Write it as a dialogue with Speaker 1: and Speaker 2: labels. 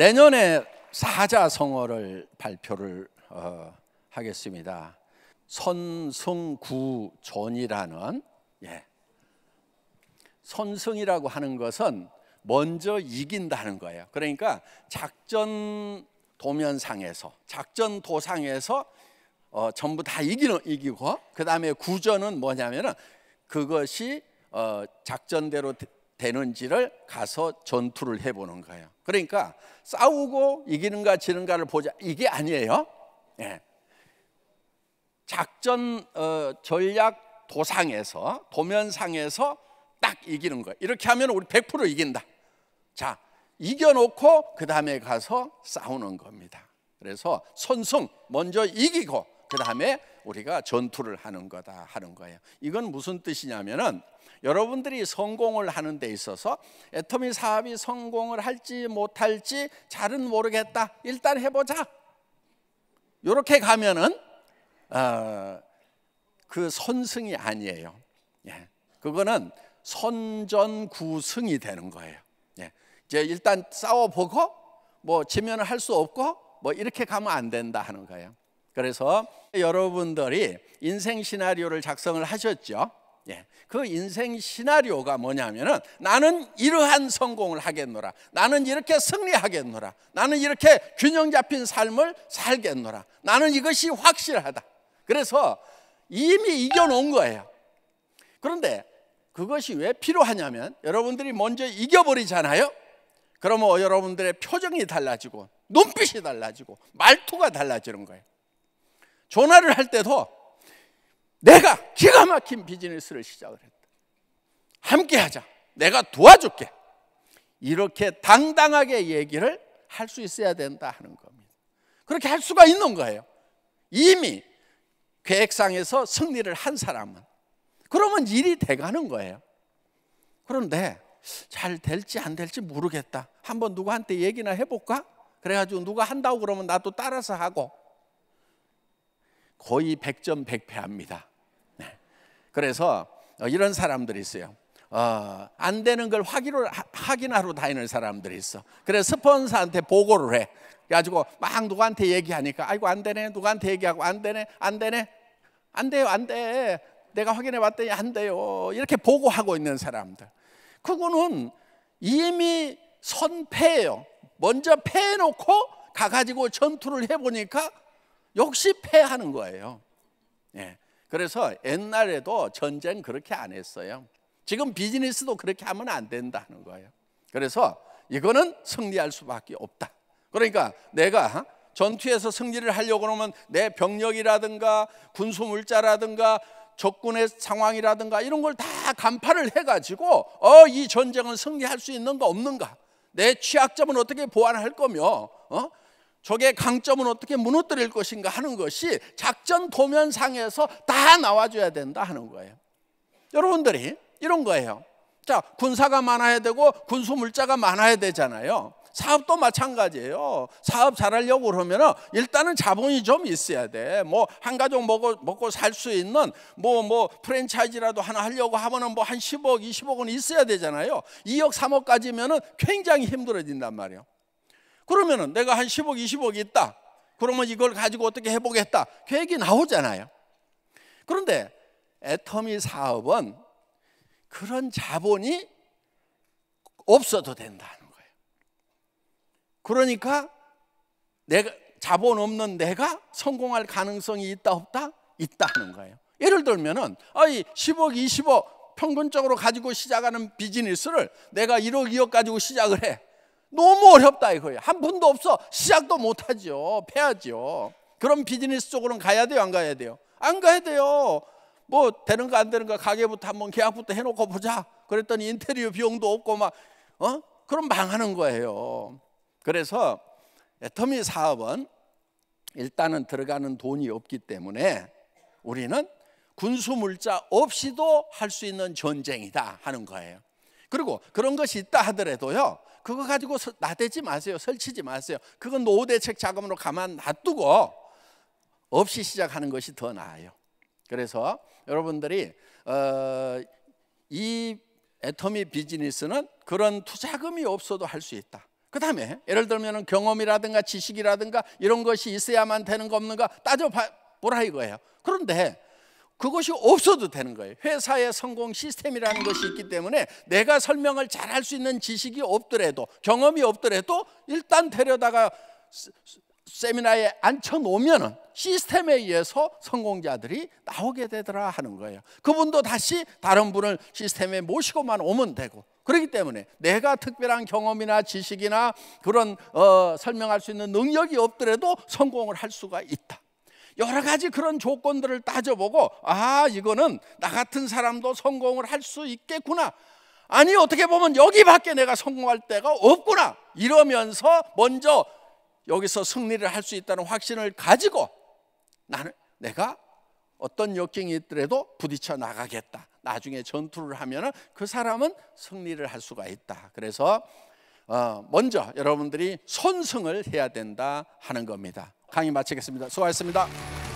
Speaker 1: 내년에 사자성어를 발표를 어, 하겠습니다. 선승구존이라는 예. 선승이라고 하는 것은 먼저 이긴다는 거예요. 그러니까 작전 도면상에서 작전 도상에서 어, 전부 다 이기는, 이기고 그 다음에 구전은 뭐냐면은 그것이 어, 작전대로 되는지를 가서 전투를 해보는 거예요. 그러니까 싸우고 이기는가 지는가를 보자 이게 아니에요. 예. 작전 어, 전략 도상에서 도면상에서 딱 이기는 거예요. 이렇게 하면 우리 100% 이긴다. 자 이겨놓고 그 다음에 가서 싸우는 겁니다. 그래서 선승 먼저 이기고 그 다음에 우리가 전투를 하는 거다 하는 거예요. 이건 무슨 뜻이냐면은 여러분들이 성공을 하는 데 있어서 애터미 사업이 성공을 할지 못할지 잘은 모르겠다. 일단 해보자. 이렇게 가면은 어, 그 선승이 아니에요. 예. 그거는 선전구승이 되는 거예요. 예. 이제 일단 싸워보고 뭐 지면 할수 없고 뭐 이렇게 가면 안 된다 하는 거예요. 그래서 여러분들이 인생 시나리오를 작성을 하셨죠. 예. 그 인생 시나리오가 뭐냐면은 나는 이러한 성공을 하겠노라. 나는 이렇게 승리하겠노라. 나는 이렇게 균형 잡힌 삶을 살겠노라. 나는 이것이 확실하다. 그래서 이미 이겨놓은 거예요. 그런데 그것이 왜 필요하냐면 여러분들이 먼저 이겨버리잖아요. 그러면 여러분들의 표정이 달라지고 눈빛이 달라지고 말투가 달라지는 거예요. 전화를 할 때도 내가 기가 막힌 비즈니스를 시작을 했다. 함께 하자. 내가 도와줄게. 이렇게 당당하게 얘기를 할 수 있어야 된다 하는 겁니다. 그렇게 할 수가 있는 거예요. 이미 계획상에서 승리를 한 사람은. 그러면 일이 돼가는 거예요. 그런데 잘 될지 안 될지 모르겠다. 한번 누구한테 얘기나 해볼까? 그래가지고 누가 한다고 그러면 나도 따라서 하고 거의 100점 100패합니다. 네. 그래서 어, 이런 사람들이 있어요. 어, 안 되는 걸 확인을, 확인하러 다니는 사람들이 있어. 그래서 스폰서한테 보고를 해. 그래가지고 막 누구한테 얘기하니까 아이고 안 되네 누구한테 얘기하고 안 되네 안 되네 안 돼요 안 돼. 내가 확인해 봤더니 안 돼요. 이렇게 보고하고 있는 사람들. 그거는 이미 선패예요. 먼저 패해놓고 가가지고 전투를 해보니까 역시 패하는 거예요. 예. 그래서 옛날에도 전쟁 그렇게 안 했어요. 지금 비즈니스도 그렇게 하면 안 된다는 거예요. 그래서 이거는 승리할 수밖에 없다. 그러니까 내가 어? 전투에서 승리를 하려고 하면 내 병력이라든가 군수 물자라든가 적군의 상황이라든가 이런 걸 다 간파를 해가지고 어 이 전쟁은 승리할 수 있는가 없는가 내 취약점은 어떻게 보완할 거며 어? 적의 강점은 어떻게 무너뜨릴 것인가 하는 것이 작전 도면상에서 다 나와줘야 된다 하는 거예요. 여러분들이 이런 거예요. 자, 군사가 많아야 되고 군수 물자가 많아야 되잖아요. 사업도 마찬가지예요. 사업 잘하려고 그러면 일단은 자본이 좀 있어야 돼. 뭐 한 가족 먹어, 먹고 살 수 있는 뭐뭐 뭐 프랜차이즈라도 하나 하려고 하면은 뭐 한 10억, 20억은 있어야 되잖아요. 2억, 3억까지면은 굉장히 힘들어진단 말이에요. 그러면은 내가 한 10억, 20억이 있다. 그러면 이걸 가지고 어떻게 해보겠다. 계획이 그 나오잖아요. 그런데 애터미 사업은 그런 자본이 없어도 된다는 거예요. 그러니까 내가 자본 없는 내가 성공할 가능성이 있다 없다 있다는 거예요. 예를 들면은 아이 10억 20억 평균적으로 가지고 시작하는 비즈니스를 내가 1억 2억 가지고 시작을 해. 너무 어렵다 이거예요. 한 분도 없어. 시작도 못 하죠. 패하죠. 그럼 비즈니스 쪽으로는 가야 돼요, 안 가야 돼요? 안 가야 돼요. 뭐 되는가 안 되는가 가게부터 한번 계약부터 해 놓고 보자. 그랬더니 인테리어 비용도 없고 막 어? 그럼 망하는 거예요. 그래서 애터미 사업은 일단은 들어가는 돈이 없기 때문에 우리는 군수물자 없이도 할 수 있는 전쟁이다 하는 거예요. 그리고 그런 것이 있다 하더라도요. 그거 가지고 나대지 마세요. 설치지 마세요. 그건 노후 대책 자금으로 가만 놔두고 없이 시작하는 것이 더 나아요. 그래서 여러분들이 어, 이 애터미 비즈니스는 그런 투자금이 없어도 할 수 있다. 그 다음에 예를 들면 경험이라든가 지식이라든가 이런 것이 있어야만 되는 거 없는가 따져보라 이거예요. 그런데 그것이 없어도 되는 거예요. 회사의 성공 시스템이라는 것이 있기 때문에 내가 설명을 잘 할 수 있는 지식이 없더라도 경험이 없더라도 일단 데려다가 세미나에 앉혀놓으면 시스템에 의해서 성공자들이 나오게 되더라 하는 거예요. 그분도 다시 다른 분을 시스템에 모시고만 오면 되고 그렇기 때문에 내가 특별한 경험이나 지식이나 그런 어, 설명할 수 있는 능력이 없더라도 성공을 할 수가 있다. 여러 가지 그런 조건들을 따져보고 아 이거는 나 같은 사람도 성공을 할 수 있겠구나 아니 어떻게 보면 여기밖에 내가 성공할 데가 없구나 이러면서 먼저 여기서 승리를 할 수 있다는 확신을 가지고 나는 내가 어떤 역경이 있더라도 부딪혀 나가겠다 나중에 전투를 하면 그 사람은 승리를 할 수가 있다 그래서 어, 먼저 여러분들이 선승을 해야 된다 하는 겁니다 강의 마치겠습니다. 수고하셨습니다.